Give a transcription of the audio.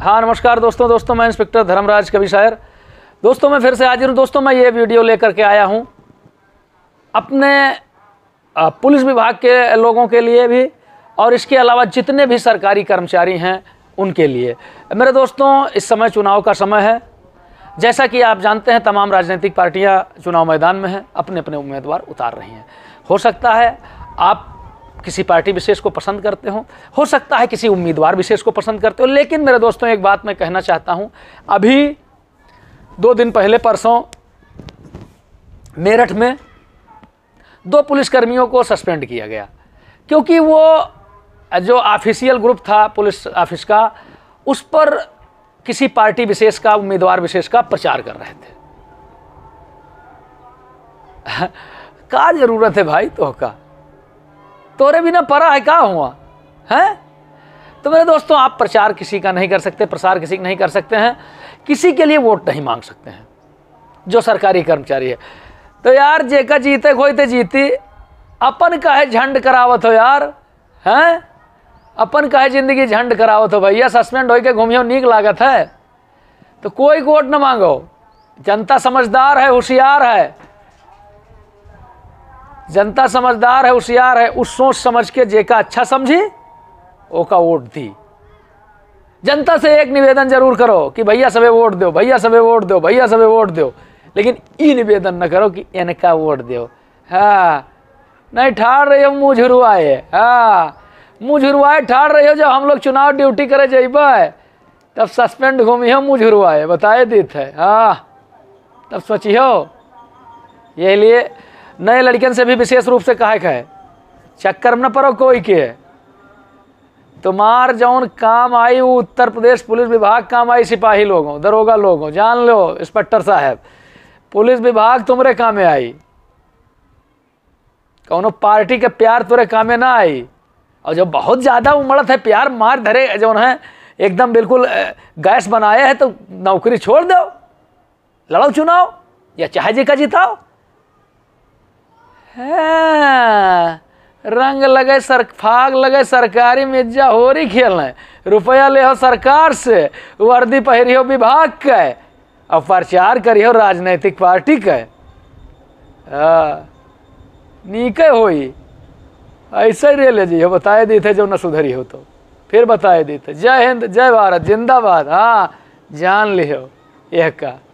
हाँ नमस्कार दोस्तों दोस्तों मैं इंस्पेक्टर धर्मराज कवि शायर दोस्तों मैं फिर से हाजिर हूँ दोस्तों मैं ये वीडियो लेकर के आया हूँ अपने पुलिस विभाग के लोगों के लिए भी और इसके अलावा जितने भी सरकारी कर्मचारी हैं उनके लिए मेरे दोस्तों इस समय चुनाव का समय है जैसा कि आप जानते हैं तमाम राजनीतिक पार्टियाँ चुनाव मैदान में हैं अपने अपने उम्मीदवार उतार रही हैं हो सकता है आप किसी पार्टी विशेष को पसंद करते हो हो सकता है किसी उम्मीदवार विशेष को पसंद करते हो लेकिन मेरे दोस्तों एक बात मैं कहना चाहता हूं अभी दो दिन पहले परसों मेरठ में दो पुलिसकर्मियों को सस्पेंड किया गया क्योंकि वो जो ऑफिशियल ग्रुप था पुलिस ऑफिस का उस पर किसी पार्टी विशेष का उम्मीदवार विशेष का प्रचार कर रहे थे का ज़रूरत है भाई तो का तोरे बिना परा है क्या हुआ है तो मेरे दोस्तों आप प्रचार किसी का नहीं कर सकते प्रसार किसी का नहीं कर सकते हैं किसी के लिए वोट नहीं मांग सकते हैं जो सरकारी कर्मचारी है तो यार जेका जीते खोते जीती अपन का है झंड करावत हो यार हैं अपन का है जिंदगी झंड करावत हो भैया सस्पेंड होके घूमियो नीक लागत है तो कोई वोट ना मांगो जनता समझदार है होशियार है जनता समझदार है होशियार है उस सोच समझ के जेका अच्छा समझी ओका वोट दी जनता से एक निवेदन जरूर करो कि भैया सबे वोट दो भैया सभी वोट दो भैया सबे वोट दो लेकिन ई निवेदन न करो कि इनका वोट दो हाँ नहीं ठाड़ रहे हो मुँह झुरवाए हाँ मुँह झुरवाए ठाड़ रहे हो जब हम लोग चुनाव ड्यूटी करे जेब तब सस्पेंड घूमी हो मुँह झुरवाए बताए देते हाँ तब सोचियो यही लिए नए लड़कियन से भी विशेष रूप से कहा है चक्कर न पड़ो कोई के तुम्हार जौन काम आई वो उत्तर प्रदेश पुलिस विभाग काम आई सिपाही लोगों दरोगा लोगों जान लो इंस्पेक्टर साहब पुलिस विभाग तुमरे कामे आई कौनो पार्टी के प्यार तुरे कामे ना आई और जब बहुत ज़्यादा उमड़त है प्यार मार धरे जो है एकदम बिल्कुल गैस बनाए है तो नौकरी छोड़ दो लड़ो चुनाव या चाहे जी का जिताओ रंग लगे सर फाग लगे सरकारी मिर्जा रही खेल रुपया ले हो सरकार से वर्दी हो विभाग के और प्रचार करियो राजनैतिक पार्टी के निके हो ऐसे ही ले जी बताए दी थे जो न सुधरी हो तो फिर बताए दी थे जय हिंद जय भारत जिंदाबाद हाँ जान लियो यह का